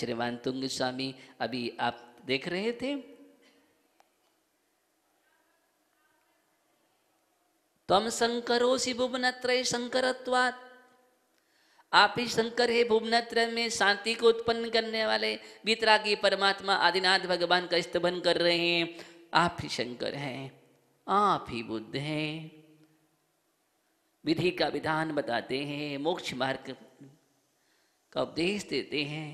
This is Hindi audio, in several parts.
श्रीमान तुंग स्वामी अभी आप देख रहे थे तम शंकरो सी त्रय शंकर आप ही शंकर है भुवन में शांति को उत्पन्न करने वाले वितरागी परमात्मा आदिनाथ भगवान का स्तभन कर रहे हैं आप ही शंकर हैं आप ही बुद्ध हैं विधि का विधान बताते हैं मोक्ष मार्ग का उपदेश देते हैं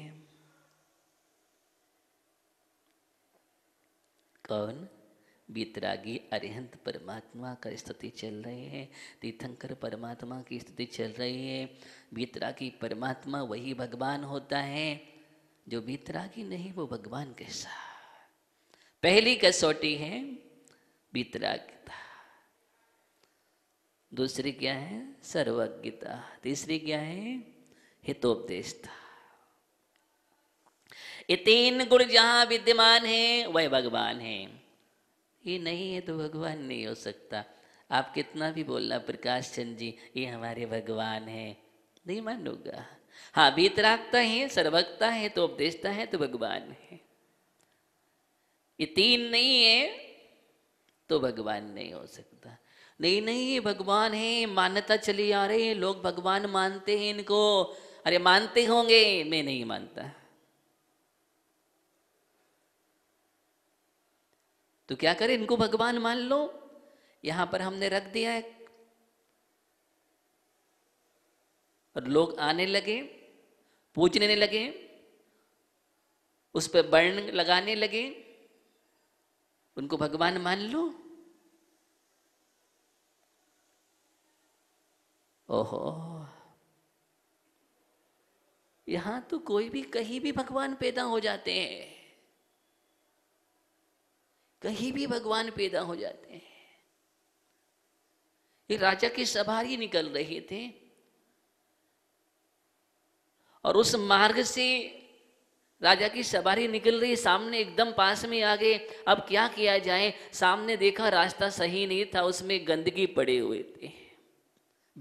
कौन बीतरागी अरिहंत परमात्मा का स्थिति चल रही है तीर्थंकर परमात्मा की स्थिति चल रही है बीतरागी परमात्मा वही भगवान होता है जो बीतरागी नहीं वो भगवान कैसा पहली कसौटी है बीतरागता दूसरी क्या है सर्वज्ञता तीसरी क्या है हितोपदेशता ये तीन गुण जहां विद्यमान है वह भगवान है ये नहीं है तो भगवान नहीं हो सकता आप कितना भी बोलना प्रकाश चंद जी ये हमारे भगवान है नहीं मानूंगा हाँ भीत राखता है सर्वक्ता है तो उपदेशता है तो भगवान है ये तीन नहीं है तो भगवान नहीं हो सकता नहीं नहीं ये भगवान है मान्यता चली आ रही है लोग भगवान मानते हैं इनको अरे मानते होंगे मैं नहीं मानता तो क्या करें इनको भगवान मान लो यहां पर हमने रख दिया है और लोग आने लगे पूजने लगे उस पर वर्ण लगाने लगे उनको भगवान मान लो ओहो यहां तो कोई भी कहीं भी भगवान पैदा हो जाते हैं कहीं भी भगवान पैदा हो जाते हैं ये राजा के सवारी निकल रहे थे और उस मार्ग से राजा की सवारी निकल रही सामने एकदम पास में आ गए अब क्या किया जाए सामने देखा रास्ता सही नहीं था उसमें गंदगी पड़े हुए थे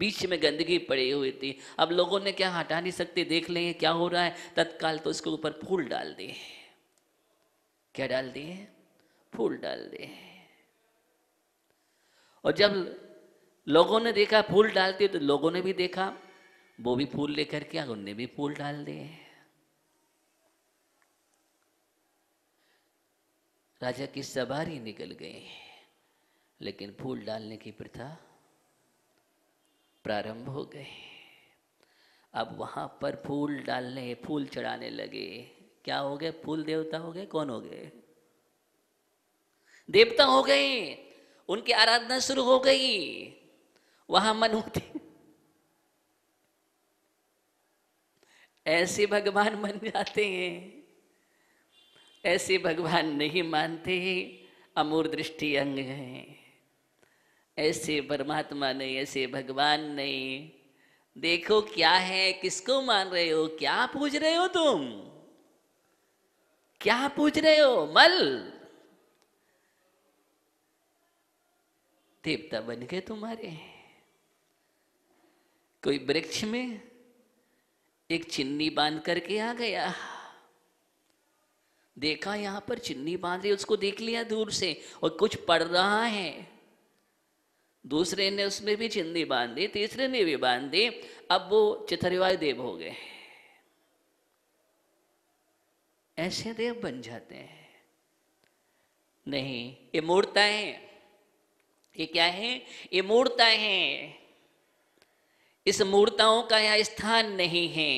बीच में गंदगी पड़ी हुई थी अब लोगों ने क्या हटा नहीं सकते देख लेंगे क्या हो रहा है तत्काल तो उसके ऊपर फूल डाल दिए क्या डाल दिए फूल डाल दे और जब लोगों ने देखा फूल डालते तो लोगों ने भी देखा वो भी फूल लेकर के उनने भी फूल डाल दिए राजा की सवारी निकल गई लेकिन फूल डालने की प्रथा प्रारंभ हो गई अब वहां पर फूल डालने फूल चढ़ाने लगे क्या हो गए फूल देवता हो गए कौन हो गए देवता हो गए उनकी आराधना शुरू हो गई वहां मन होते ऐसे भगवान मन जाते हैं ऐसे भगवान नहीं मानते अमूर दृष्टि अंग है ऐसे परमात्मा नहीं ऐसे भगवान नहीं देखो क्या है किसको मान रहे हो क्या पूछ रहे हो तुम क्या पूछ रहे हो मल देवता बन गए तुम्हारे कोई वृक्ष में एक चिन्नी बांध करके आ गया देखा यहां पर चिन्नी बांध रही उसको देख लिया दूर से और कुछ पढ़ रहा है दूसरे ने उसमें भी चिन्नी बांध दी तीसरे ने भी बांध दी अब वो चितरवाय देव हो गए ऐसे देव बन जाते हैं नहीं ये मूर्ताएं ये क्या है ये मूर्ता है इस मूर्ताओं का यहां स्थान नहीं है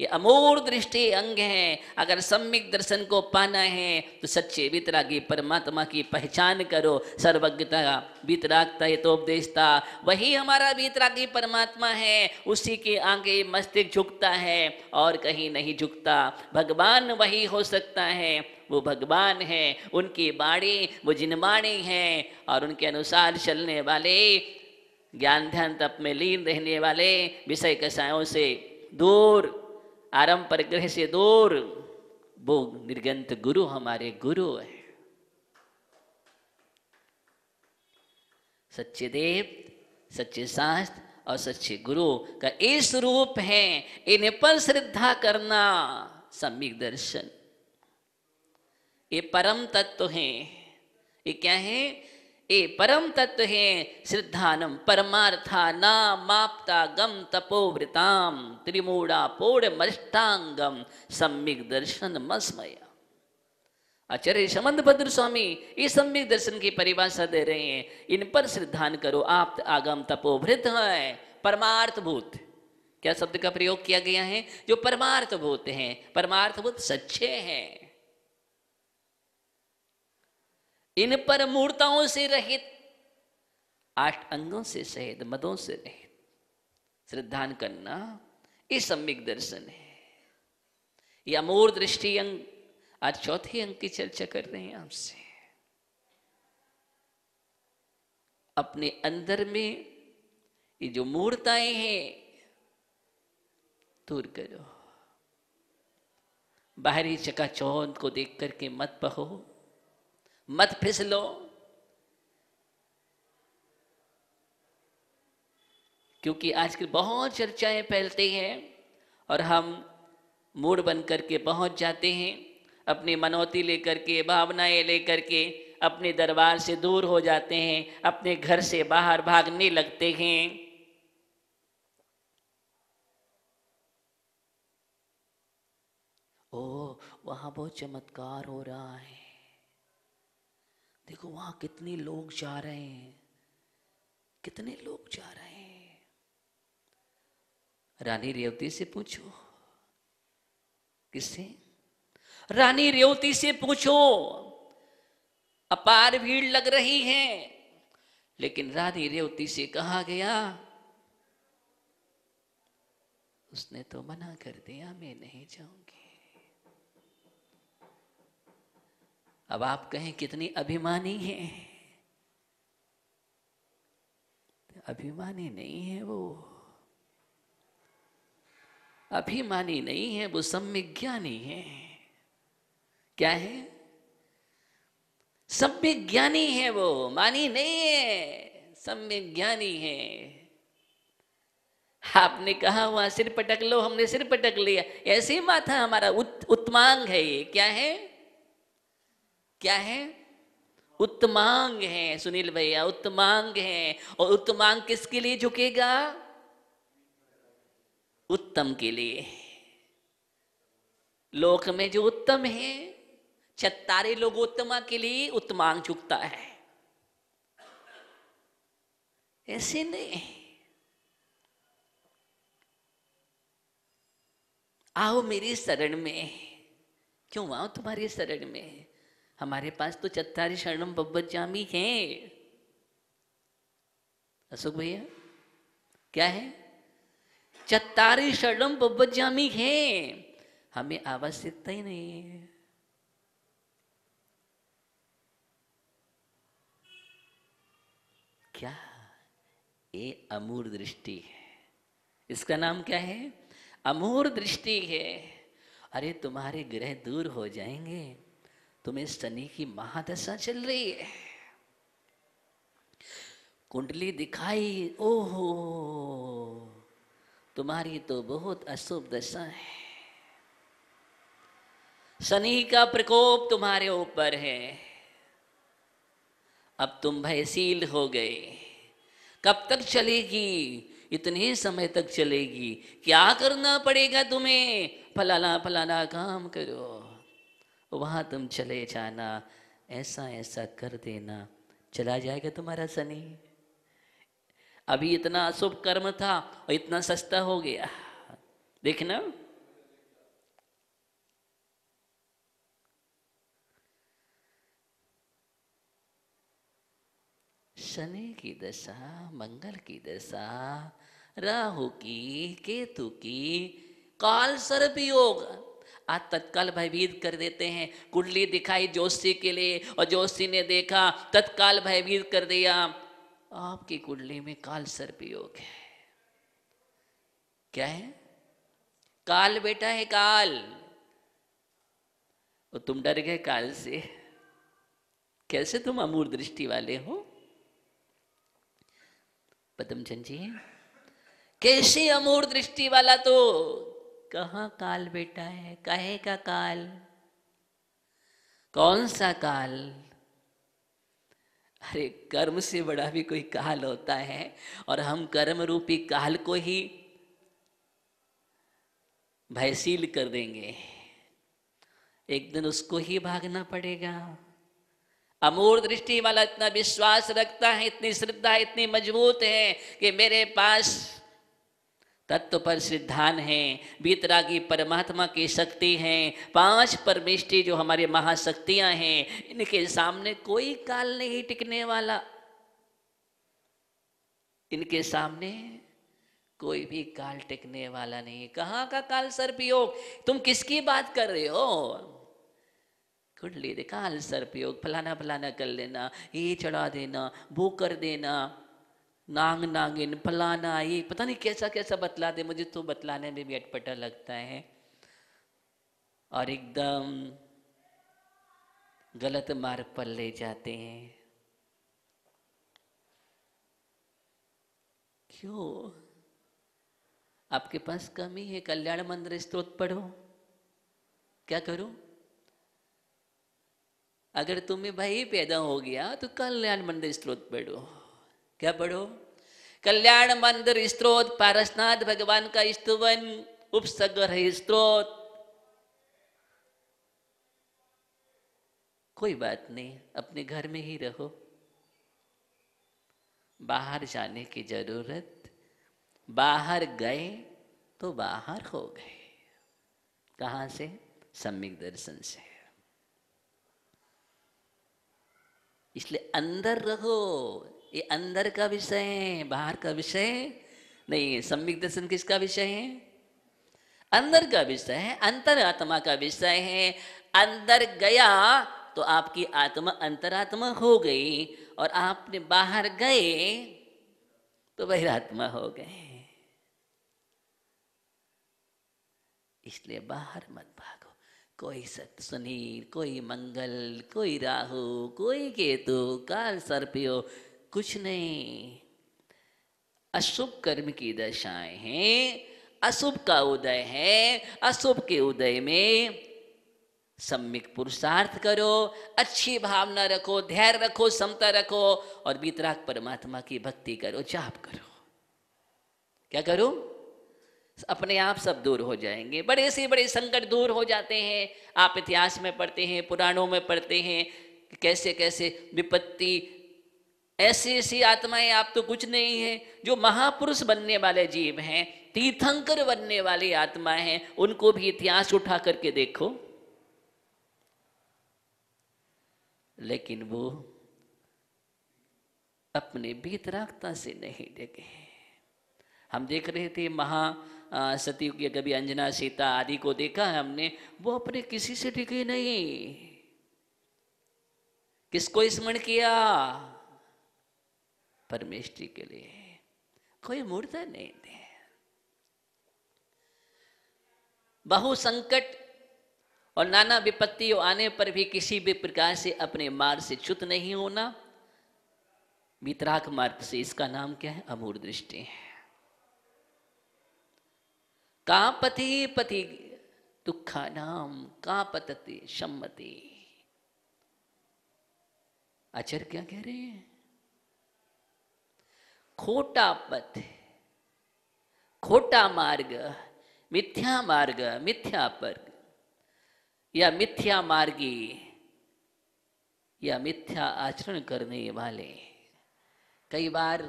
ये अमूर दृष्टि अंग है अगर सम्यक दर्शन को पाना है तो सच्चे वितरागी परमात्मा की पहचान करो सर्वज्ञता वितरागता उपदेशता वही हमारा वितरागी परमात्मा है उसी के आगे मस्तिष्क झुकता है और कहीं नहीं झुकता भगवान वही हो सकता है वो भगवान है उनकी बाणी वो जिनवाणी है और उनके अनुसार चलने वाले ज्ञान ध्यान तप में लीन रहने वाले विषय कषायों से दूर आरम परिग्रह से दूर वो निर्गंत गुरु हमारे गुरु है सच्चे देव सच्चे शास्त्र और सच्चे गुरु का इस रूप है इन्हें पर श्रद्धा करना सम्यक दर्शन ये परम तत्व तो है ये क्या है ये परम तत्व है सिद्धानम परमार्था आपता गम तपोवृताम त्रिमूढ़ा पोड़ मष्टांगम सम्यक दर्शन मस्मया आचार्य समन्द भद्र स्वामी ये सम्यक दर्शन की परिभाषा दे रहे हैं इन पर सिद्धान करो आप आगम तपोवृत है परमार्थ भूत क्या शब्द का प्रयोग किया गया है जो परमार्थ भूत हैं परमार्थ भूत सच्चे हैं इन पर मूर्ताओं से रहित आठ अंगों से सहित मदों से रहित श्रद्धान करना ये सम्यक दर्शन है यह अमूर दृष्टि अंग आज चौथे अंग की चर्चा कर रहे हैं आपसे अपने अंदर में ये जो मूर्ताएं हैं दूर करो बाहरी चकाचौंध को देख करके मत बहो मत फिसलो क्योंकि आजकल बहुत चर्चाएं फैलती हैं और हम मूड बन करके पहुंच जाते हैं अपनी मनौती लेकर के भावनाएं लेकर के अपने दरबार से दूर हो जाते हैं अपने घर से बाहर भागने लगते हैं ओ वहां बहुत चमत्कार हो रहा है देखो वहां कितने लोग जा रहे हैं कितने लोग जा रहे हैं रानी रेवती से पूछो किससे रानी रेवती से पूछो अपार भीड़ लग रही है लेकिन रानी रेवती से कहा गया उसने तो मना कर दिया मैं नहीं जाऊंगी अब आप कहें कितनी अभिमानी है अभिमानी नहीं है वो अभिमानी नहीं है वो सम्यक ज्ञानी है क्या है सम्यक ज्ञानी है वो मानी नहीं है सम्यक ज्ञानी है आपने कहा हुआ सिर पटक लो हमने सिर पटक लिया ऐसे माथा हमारा उत, उत्मांग है ये क्या है क्या है उत्तमांग है सुनील भैया उत्तमांग है और उत्तमांग किसके लिए झुकेगा उत्तम के लिए लोक में जो उत्तम है छत्तारे लोग उत्तमा के लिए उत्तमांग झुकता है ऐसे नहीं आओ मेरी शरण में क्यों आओ तुम्हारी शरण में हमारे पास तो चत्तारी शरणम जामी है अशोक भैया क्या है चत्तारी शरणम जामी है हमें आवश्यकता ही नहीं है क्या ये अमूर दृष्टि है इसका नाम क्या है अमूर दृष्टि है अरे तुम्हारे ग्रह दूर हो जाएंगे तुम्हें शनि की महादशा चल रही है कुंडली दिखाई ओहो तुम्हारी तो बहुत अशुभ दशा है शनि का प्रकोप तुम्हारे ऊपर है अब तुम भयशील हो गए कब तक चलेगी इतने समय तक चलेगी क्या करना पड़ेगा तुम्हें फलाना फलाना काम करो वहां तुम चले जाना ऐसा ऐसा कर देना चला जाएगा तुम्हारा सनी अभी इतना अशुभ कर्म था और इतना सस्ता हो गया देखना शनि की दशा मंगल की दशा राहु की केतु की काल सर्प योग आज तत्काल भयभीत कर देते हैं कुंडली दिखाई जोशी के लिए और जोशी ने देखा तत्काल भयभीत कर दिया आपकी कुंडली में काल सर्प योग है क्या है काल बेटा है काल और तुम डर गए काल से कैसे तुम अमूर दृष्टि वाले हो पदमचंद जी कैसे अमूर दृष्टि वाला तो कहाँ काल बेटा है कहे का काल कौन सा काल अरे कर्म से बड़ा भी कोई काल होता है और हम कर्म रूपी काल को ही भयशील कर देंगे एक दिन उसको ही भागना पड़ेगा अमूर दृष्टि वाला इतना विश्वास रखता है इतनी श्रद्धा इतनी मजबूत है कि मेरे पास तत्व पर सिद्धान है बीतरागी परमात्मा की शक्ति है पांच परमिष्टि जो हमारी महाशक्तियां हैं इनके सामने कोई काल नहीं टिकने वाला इनके सामने कोई भी काल टिकने वाला नहीं कहाँ का काल सर्पयोग तुम किसकी बात कर रहे हो कुंडली देखा काल सर्पयोग फलाना फलाना कर लेना ये चढ़ा देना वो कर देना नांग नागिन फलाना आई पता नहीं कैसा कैसा बतला दे मुझे तो बतलाने में भी अटपटा लगता है और एकदम गलत मार्ग पर ले जाते हैं क्यों आपके पास कमी है कल्याण मंदिर स्त्रोत पढ़ो क्या करूं अगर तुम्हें भाई पैदा हो गया तो कल्याण मंदिर स्त्रोत पढ़ो क्या पढ़ो कल्याण मंदिर स्त्रोत पारसनाथ भगवान का स्तुवन उपसगर है स्त्रोत कोई बात नहीं अपने घर में ही रहो बाहर जाने की जरूरत बाहर गए तो बाहर हो गए कहा से सम्यक दर्शन से इसलिए अंदर रहो ये अंदर का विषय है बाहर का विषय नहीं सम्यक दर्शन किसका विषय है अंदर का विषय है अंतर आत्मा का विषय है अंदर गया तो आपकी आत्मा अंतरात्मा हो गई और आपने बाहर गए तो बहिरात्मा हो गए इसलिए बाहर मत भागो कोई सत्य सुनील कोई मंगल कोई राहु कोई केतु काल सर्पियो कुछ नहीं अशुभ कर्म की दशाएं हैं अशुभ का उदय है अशुभ के उदय में सम्यक पुरुषार्थ करो अच्छी भावना रखो धैर्य रखो समता रखो और बीतराग परमात्मा की भक्ति करो जाप करो क्या करो अपने आप सब दूर हो जाएंगे बड़े से बड़े संकट दूर हो जाते हैं आप इतिहास में पढ़ते हैं पुराणों में पढ़ते हैं कैसे कैसे विपत्ति ऐसी ऐसी आत्माएं आप तो कुछ नहीं है जो महापुरुष बनने वाले जीव हैं तीर्थंकर बनने वाली आत्माएं हैं उनको भी इतिहास उठा करके देखो लेकिन वो अपने बेतरागता से नहीं देखे हम देख रहे थे महा सती कभी अंजना सीता आदि को देखा है हमने वो अपने किसी से टिके नहीं किसको स्मरण किया परमेश्वर के लिए कोई मुर्दा नहीं थे बहु संकट और नाना विपत्ति आने पर भी किसी भी प्रकार से अपने मार्ग से च्युत नहीं होना वितराक मार्ग से इसका नाम क्या है अमूर दृष्टि है का पति पति दुखा नाम का पतति सम्मति आचार्य क्या कह रहे हैं खोटा पथ खोटा मार्ग मिथ्या मार्ग मिथ्या मार्ग या मिथ्या मार्गी या मिथ्या आचरण करने वाले कई बार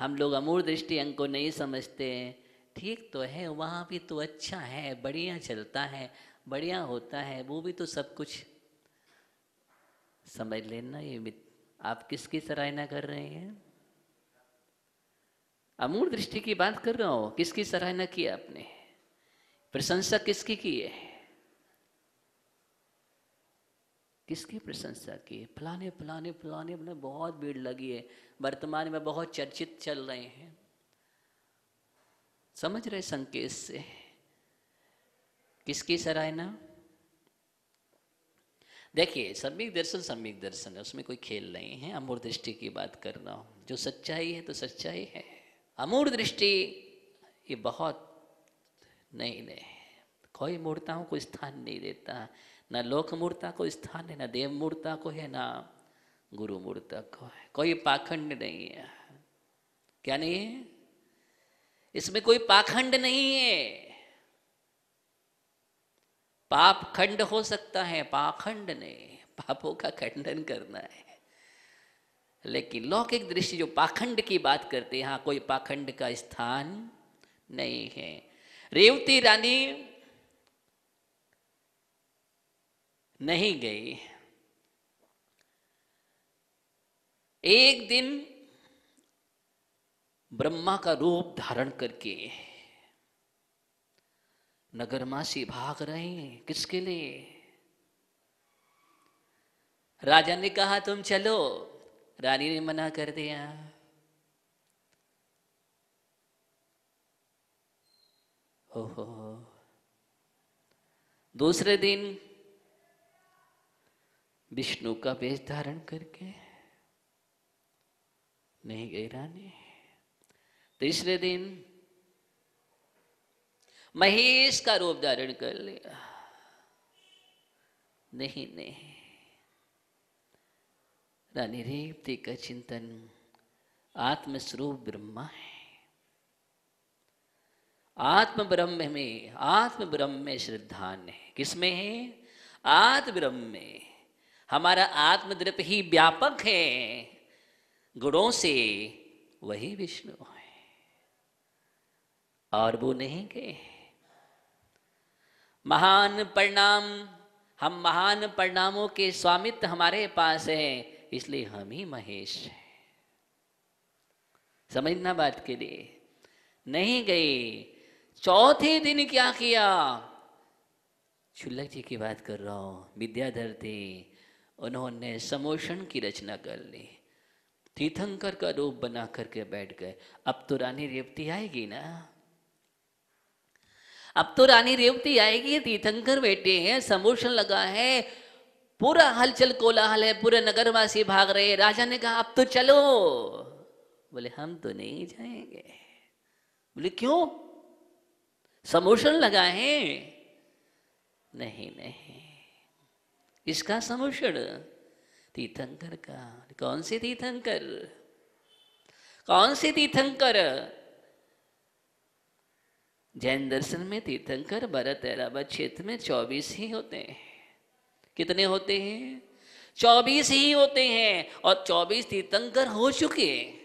हम लोग अमूर दृष्टि अंग को नहीं समझते ठीक तो है वहाँ भी तो अच्छा है बढ़िया चलता है बढ़िया होता है वो भी तो सब कुछ समझ लेना ये आप किसकी सराहना कर रहे हैं अमूल दृष्टि की बात कर रहा हूं किसकी सराहना की आपने प्रशंसा किसकी की है किसकी प्रशंसा की फलाने फलाने फलाने अपने बहुत भीड़ लगी है वर्तमान में बहुत चर्चित चल रहे हैं समझ रहे संकेत से किसकी सराहना देखिए सम्यक दर्शन सम्यक दर्शन है उसमें कोई खेल नहीं है अमूर दृष्टि की बात कर रहा हूं जो सच्चाई है तो सच्चाई है अमूर्त दृष्टि ये बहुत नहीं नहीं कोई मूर्ताओं को स्थान नहीं देता न लोक मूर्ता को स्थान है न देव मूर्ता को है ना गुरु मूर्ता को है कोई पाखंड नहीं है क्या नहीं है इसमें कोई पाखंड नहीं है पाप खंड हो सकता है पाखंड नहीं पापों का खंडन करना है लेकिन लौकिक दृष्टि जो पाखंड की बात करते हैं हाँ, कोई पाखंड का स्थान नहीं है रेवती रानी नहीं गई एक दिन ब्रह्मा का रूप धारण करके नगरमासी भाग रहे हैं किसके लिए राजा ने कहा तुम चलो रानी ने मना कर दिया हो हो दूसरे दिन विष्णु का वेश धारण करके नहीं गई रानी तीसरे दिन महेश का रूप धारण कर लिया नहीं नहीं निरेपति का चिंतन आत्मस्वरूप ब्रह्मा है आत्म ब्रह्म में आत्म ब्रह्म में श्रद्धान है किसमें है आत्म ब्रह्म में हमारा आत्मद्रप ही व्यापक है गुणों से वही विष्णु है और वो नहीं गए महान परिणाम हम महान परिणामों के स्वामित्व हमारे पास है इसलिए हम ही महेश समझना बात के लिए नहीं गई चौथे दिन क्या किया शुल्लक जी की बात कर रहा हूं विद्याधर थे उन्होंने समोषण की रचना कर ली तीर्थंकर का रूप बना करके बैठ गए अब तो रानी रेवती आएगी ना अब तो रानी रेवती आएगी तीर्थंकर बैठे हैं समोषण लगा है पूरा हलचल कोलाहल है पूरे नगरवासी भाग रहे राजा ने कहा अब तो चलो बोले हम तो नहीं जाएंगे बोले क्यों समोषण लगा है नहीं नहीं इसका समोषण तीर्थंकर का कौन से तीर्थंकर कौन से तीर्थंकर जैन दर्शन में तीर्थंकर भरत ऐराबा क्षेत्र में चौबीस ही होते हैं कितने होते हैं चौबीस ही होते हैं और चौबीस तीर्थंकर हो चुके हैं